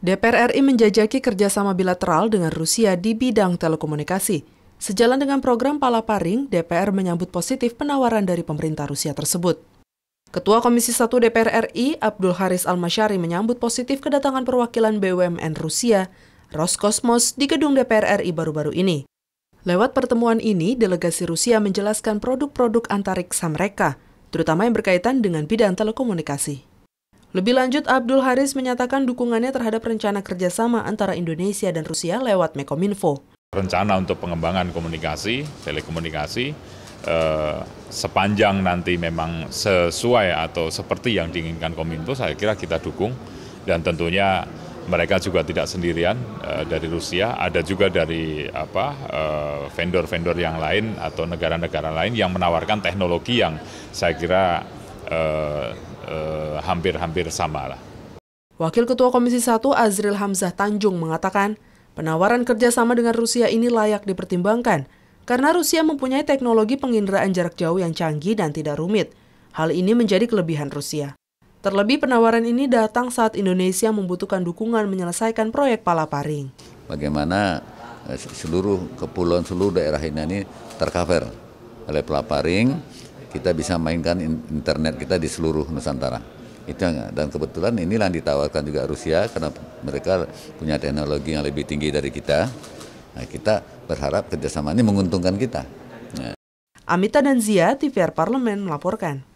DPR RI menjajaki kerjasama bilateral dengan Rusia di bidang telekomunikasi. Sejalan dengan program Palaparing, DPR menyambut positif penawaran dari pemerintah Rusia tersebut. Ketua Komisi 1 DPR RI, Abdul Haris Al Almasyari menyambut positif kedatangan perwakilan BUMN Rusia, Roskosmos, di gedung DPR RI baru-baru ini. Lewat pertemuan ini, delegasi Rusia menjelaskan produk-produk antariksa mereka, terutama yang berkaitan dengan bidang telekomunikasi. Lebih lanjut, Abdul Haris menyatakan dukungannya terhadap rencana kerjasama antara Indonesia dan Rusia lewat Mekominfo. Rencana untuk pengembangan komunikasi, telekomunikasi, eh, sepanjang nanti memang sesuai atau seperti yang diinginkan Kominfo, saya kira kita dukung. Dan tentunya mereka juga tidak sendirian uh, dari Rusia, ada juga dari apa eh, vendor-vendor uh, yang lain atau negara-negara lain yang menawarkan teknologi yang saya kira eh, hampir-hampir uh, uh, sama lah. Wakil Ketua Komisi 1 Azril Hamzah Tanjung mengatakan, penawaran kerjasama dengan Rusia ini layak dipertimbangkan karena Rusia mempunyai teknologi penginderaan jarak jauh yang canggih dan tidak rumit. Hal ini menjadi kelebihan Rusia. Terlebih penawaran ini datang saat Indonesia membutuhkan dukungan menyelesaikan proyek Palaparing. Bagaimana eh, seluruh kepulauan seluruh daerah ini tercover oleh Palaparing, kita bisa mainkan internet kita di seluruh Nusantara. Itu enggak. dan kebetulan inilah yang ditawarkan juga Rusia karena mereka punya teknologi yang lebih tinggi dari kita. Nah, kita berharap kerjasama ini menguntungkan kita. Nah. Amita dan Zia, TVR Parlemen melaporkan.